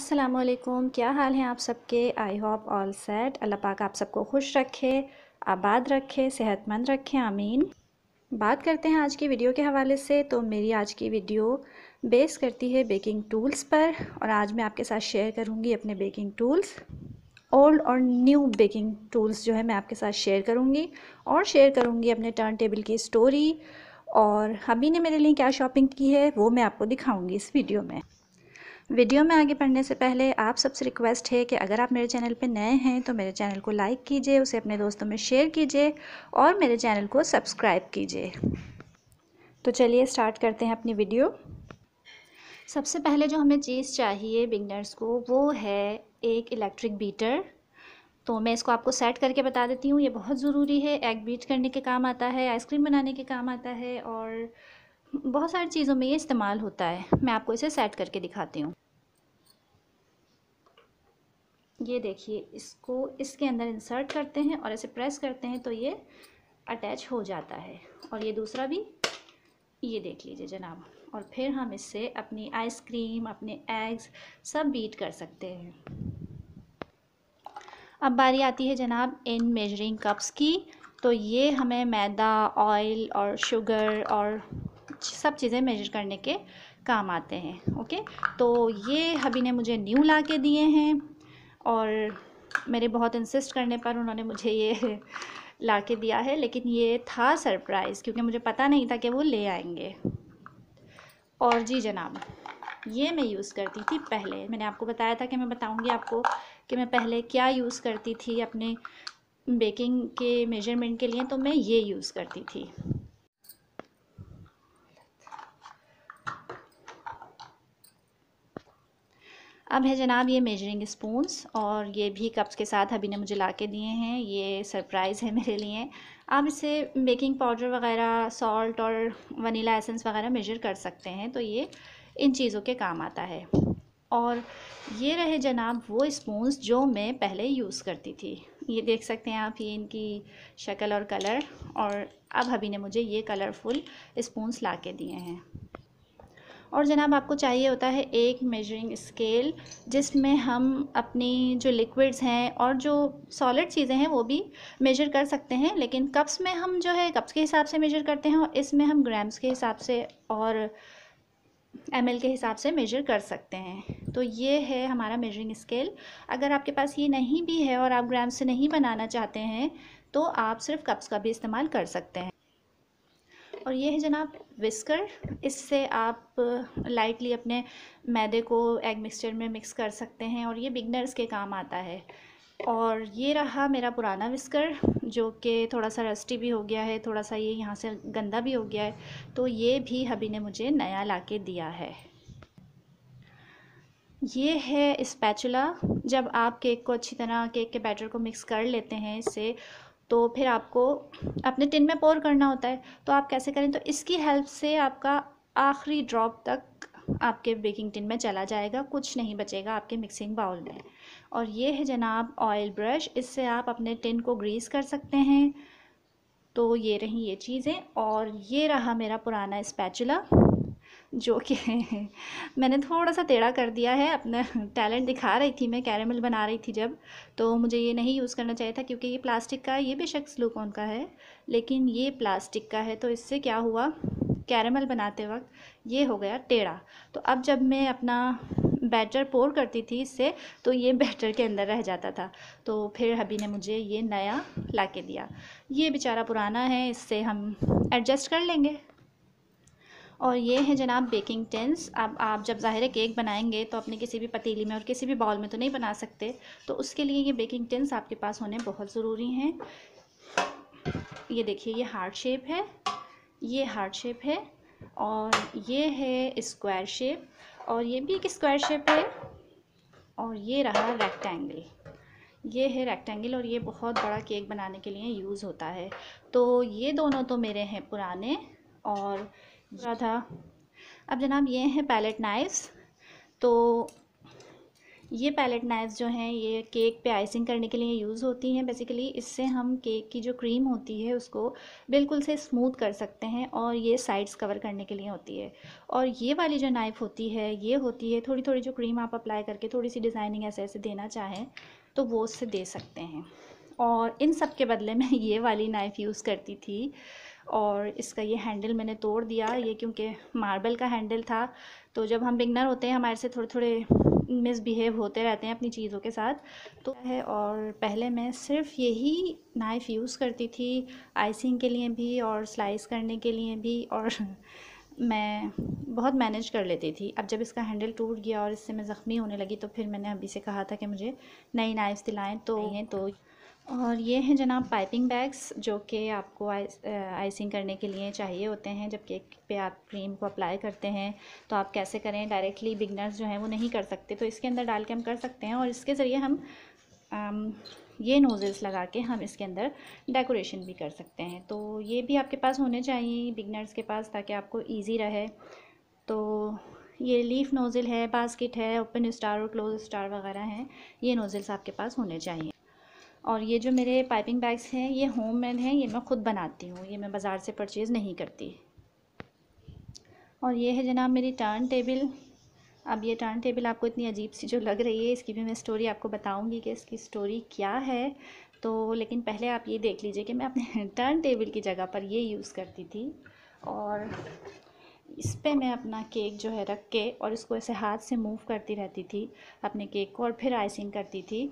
अस्सलाम वालेकुम क्या हाल हैं आप सबके आई होप ऑल सेट अल्लाह पाक आप सबको खुश रखे आबाद रखे सेहतमंद रखे आमीन बात करते हैं आज की वीडियो के हवाले से तो मेरी आज की वीडियो बेस करती है बेकिंग टूल्स पर और आज मैं आपके साथ शेयर करूँगी अपने बेकिंग टूल्स ओल्ड और न्यू बेकिंग टूल्स जो है मैं आपके साथ शेयर करूँगी और शेयर करूँगी अपने टर्न टेबल की स्टोरी और हबी ने मेरे लिए क्या शॉपिंग की है वो मैं आपको दिखाऊँगी इस वीडियो में वीडियो में आगे बढ़ने से पहले आप सबसे रिक्वेस्ट है कि अगर आप मेरे चैनल पर नए हैं तो मेरे चैनल को लाइक कीजिए उसे अपने दोस्तों में शेयर कीजिए और मेरे चैनल को सब्सक्राइब कीजिए तो चलिए स्टार्ट करते हैं अपनी वीडियो सबसे पहले जो हमें चीज़ चाहिए बिगनर्स को वो है एक इलेक्ट्रिक बीटर तो मैं इसको आपको सेट करके बता देती हूँ ये बहुत ज़रूरी है एग बीट करने के काम आता है आइसक्रीम बनाने के काम आता है और बहुत सारी चीज़ों में ये इस्तेमाल होता है मैं आपको इसे सेट करके दिखाती हूँ ये देखिए इसको इसके अंदर इंसर्ट करते हैं और ऐसे प्रेस करते हैं तो ये अटैच हो जाता है और ये दूसरा भी ये देख लीजिए जनाब और फिर हम इससे अपनी आइसक्रीम अपने एग्स सब बीट कर सकते हैं अब बारी आती है जनाब इन मेजरिंग कप्स की तो ये हमें मैदा ऑयल और शुगर और सब चीज़ें मेजर करने के काम आते हैं ओके तो ये हबी ने मुझे न्यू ला के दिए हैं और मेरे बहुत इंसिस्ट करने पर उन्होंने मुझे ये ला के दिया है लेकिन ये था सरप्राइज़ क्योंकि मुझे पता नहीं था कि वो ले आएंगे और जी जनाब ये मैं यूज़ करती थी पहले मैंने आपको बताया था कि मैं बताऊंगी आपको कि मैं पहले क्या यूज़ करती थी अपने बेकिंग के मेजरमेंट के लिए तो मैं ये यूज़ करती थी अब है जनाब ये मेजरिंग स्पूंस और ये भी कप्स के साथ अभी ने मुझे ला के दिए हैं ये सरप्राइज़ है मेरे लिए आप इसे बेकिंग पाउडर वगैरह सॉल्ट और वनीला एसेंस वगैरह मेजर कर सकते हैं तो ये इन चीज़ों के काम आता है और ये रहे जनाब वो स्पूंस जो मैं पहले यूज़ करती थी ये देख सकते हैं आप ये इनकी शक्ल और कलर और अब अभी ने मुझे ये कलरफुल स्पूंस ला के दिए हैं और जनाब आपको चाहिए होता है एक मेजरिंग स्केल जिसमें हम अपनी जो लिक्विड्स हैं और जो सॉलिड चीज़ें हैं वो भी मेजर कर सकते हैं लेकिन कप्स में हम जो है कप्स के हिसाब से मेजर करते हैं और इसमें हम ग्राम्स के हिसाब से और एम के हिसाब से मेजर कर सकते हैं तो ये है हमारा मेजरिंग स्केल अगर आपके पास ये नहीं भी है और आप ग्राम से नहीं बनाना चाहते हैं तो आप सिर्फ कप्स का भी इस्तेमाल कर सकते हैं और ये है जनाब विस्कर इससे आप लाइटली अपने मैदे को एग मिक्सचर में मिक्स कर सकते हैं और ये बिगनर्स के काम आता है और ये रहा मेरा पुराना विस्कर जो कि थोड़ा सा रस्टी भी हो गया है थोड़ा सा ये यहाँ से गंदा भी हो गया है तो ये भी हबी ने मुझे नया ला के दिया है ये है स्पैचुला जब आप केक को अच्छी तरह केक के बैटर को मिक्स कर लेते हैं इससे तो फिर आपको अपने टिन में पोर करना होता है तो आप कैसे करें तो इसकी हेल्प से आपका आखिरी ड्रॉप तक आपके बेकिंग टिन में चला जाएगा कुछ नहीं बचेगा आपके मिक्सिंग बाउल में और ये है जनाब ऑयल ब्रश इससे आप अपने टिन को ग्रीस कर सकते हैं तो ये रही ये चीज़ें और ये रहा मेरा पुराना स्पैचुला जो कि मैंने थोड़ा सा टेढ़ा कर दिया है अपना टैलेंट दिखा रही थी मैं कैरेमल बना रही थी जब तो मुझे ये नहीं यूज़ करना चाहिए था क्योंकि ये प्लास्टिक का ये बेशक स्लूकॉन का है लेकिन ये प्लास्टिक का है तो इससे क्या हुआ कैरेमल बनाते वक्त ये हो गया टेढ़ा तो अब जब मैं अपना बैटर पोर करती थी इससे तो ये बैटर के अंदर रह जाता था तो फिर हबी ने मुझे ये नया ला के दिया ये बेचारा पुराना है इससे हम एडजस्ट कर लेंगे और ये है जनाब बेकिंग टेंस अब आप जब ज़ाहिर केक बनाएंगे तो अपने किसी भी पतीली में और किसी भी बाउल में तो नहीं बना सकते तो उसके लिए ये बेकिंग टेंस आपके पास होने बहुत ज़रूरी हैं ये देखिए ये हार्ट शेप है ये हार्ट शेप है और ये है स्क्वायर शेप और ये भी एक स्क्वायर शेप है और ये रहा रेक्टेंगल ये है रेक्टेंगल और ये बहुत बड़ा केक बनाने के लिए यूज़ होता है तो ये दोनों तो मेरे हैं पुराने और रहा था अब जनाब ये हैं पैलेट नाइफ्स तो ये पैलेट नाइफ्स जो हैं ये केक पे आइसिंग करने के लिए यूज़ होती हैं बेसिकली इससे हम केक की जो क्रीम होती है उसको बिल्कुल से स्मूथ कर सकते हैं और ये साइड्स कवर करने के लिए होती है और ये वाली जो नाइफ़ होती है ये होती है थोड़ी थोड़ी जो क्रीम आप अप्लाई करके थोड़ी सी डिज़ाइनिंग ऐसे ऐसे देना चाहें तो वो उससे दे सकते हैं और इन सब के बदले मैं ये वाली नाइफ़ यूज़ करती थी और इसका ये हैंडल मैंने तोड़ दिया ये क्योंकि मार्बल का हैंडल था तो जब हम बिगनर होते हैं हमारे से थोड़े थोड़े मिसबिहेव होते रहते हैं अपनी चीज़ों के साथ तो है और पहले मैं सिर्फ यही नाइफ़ यूज़ करती थी आइसिंग के लिए भी और स्लाइस करने के लिए भी और मैं बहुत मैनेज कर लेती थी अब जब इसका हैंडल टूट गया और इससे मैं ज़ख्मी होने लगी तो फिर मैंने अभी से कहा था कि मुझे नई नाइफ दिलाएँ तो ये तो और ये हैं जनाब पाइपिंग बैग्स जो कि आपको आइस, आइसिंग करने के लिए चाहिए होते हैं जब केक पे आप क्रीम को अप्लाई करते हैं तो आप कैसे करें डायरेक्टली बिगनर्स जो हैं वो नहीं कर सकते तो इसके अंदर डाल के हम कर सकते हैं और इसके ज़रिए हम आम, ये नोज़ल्स लगा के हम इसके अंदर डेकोरेशन भी कर सकते हैं तो ये भी आपके पास होने चाहिए बिगनर्स के पास ताकि आपको ईजी रहे तो ये लीफ नोज़ल है बास्किट है ओपन स्टार और क्लोज स्टार वगैरह हैं ये नोज़ल्स आपके पास होने चाहिए और ये जो मेरे पाइपिंग बैग्स हैं ये होम मेड हैं ये मैं ख़ुद बनाती हूँ ये मैं बाज़ार से परचेज़ नहीं करती और ये है जनाब मेरी टर्न टेबल अब ये टर्न टेबल आपको इतनी अजीब सी जो लग रही है इसकी भी मैं स्टोरी आपको बताऊंगी कि इसकी स्टोरी क्या है तो लेकिन पहले आप ये देख लीजिए कि मैं अपने टर्न टेबल की जगह पर ये यूज़ करती थी और इस पर मैं अपना केक जो है रख के और इसको ऐसे हाथ से मूव करती रहती थी अपने केक को और फिर आइसिंग करती थी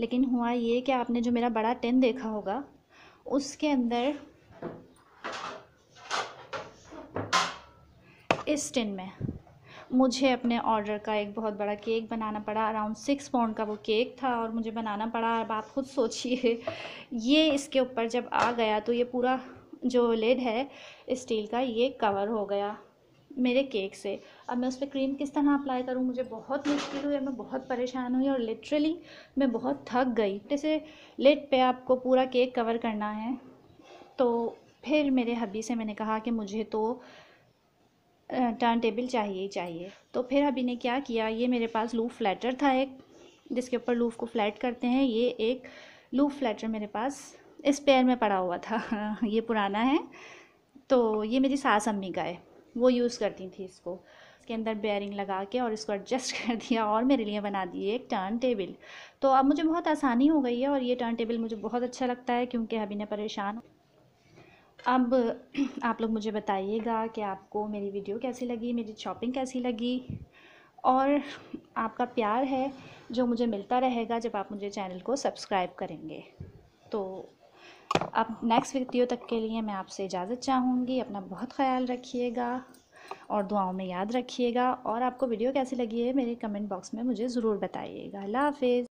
लेकिन हुआ ये कि आपने जो मेरा बड़ा टिन देखा होगा उसके अंदर इस टिन में मुझे अपने ऑर्डर का एक बहुत बड़ा केक बनाना पड़ा अराउंड सिक्स पाउंड का वो केक था और मुझे बनाना पड़ा अब आप खुद सोचिए ये इसके ऊपर जब आ गया तो ये पूरा जो लेड है स्टील का ये कवर हो गया मेरे केक से अब मैं उस पर क्रीम किस तरह अप्लाई करूँ मुझे बहुत मुश्किल हुई मैं बहुत परेशान हुई और लिटरली मैं बहुत थक गई जैसे लेट पे आपको पूरा केक कवर करना है तो फिर मेरे हबी से मैंने कहा कि मुझे तो टर्न टेबल चाहिए ही चाहिए तो फिर हबी ने क्या किया ये मेरे पास लूफ फ्लैटर था एक जिसके ऊपर लूफ को फ्लैट करते हैं ये एक लूफ फ्लैटर मेरे पास इस पैर में पड़ा हुआ था ये पुराना है तो ये मेरी सास अम्मी का है वो यूज़ करती थी इसको इसके अंदर बेयरिंग लगा के और इसको एडजस्ट कर दिया और मेरे लिए बना दिए एक टर्न टेबल तो अब मुझे बहुत आसानी हो गई है और ये टर्न टेबल मुझे बहुत अच्छा लगता है क्योंकि अभी ना परेशान अब आप लोग मुझे बताइएगा कि आपको मेरी वीडियो कैसी लगी मेरी शॉपिंग कैसी लगी और आपका प्यार है जो मुझे मिलता रहेगा जब आप मुझे चैनल को सब्सक्राइब करेंगे तो अब नेक्स्ट वीडियो तक के लिए मैं आपसे इजाज़त चाहूँगी अपना बहुत ख्याल रखिएगा और दुआओं में याद रखिएगा और आपको वीडियो कैसी लगी है मेरे कमेंट बॉक्स में मुझे ज़रूर बताइएगा अल्लाह हाफिज़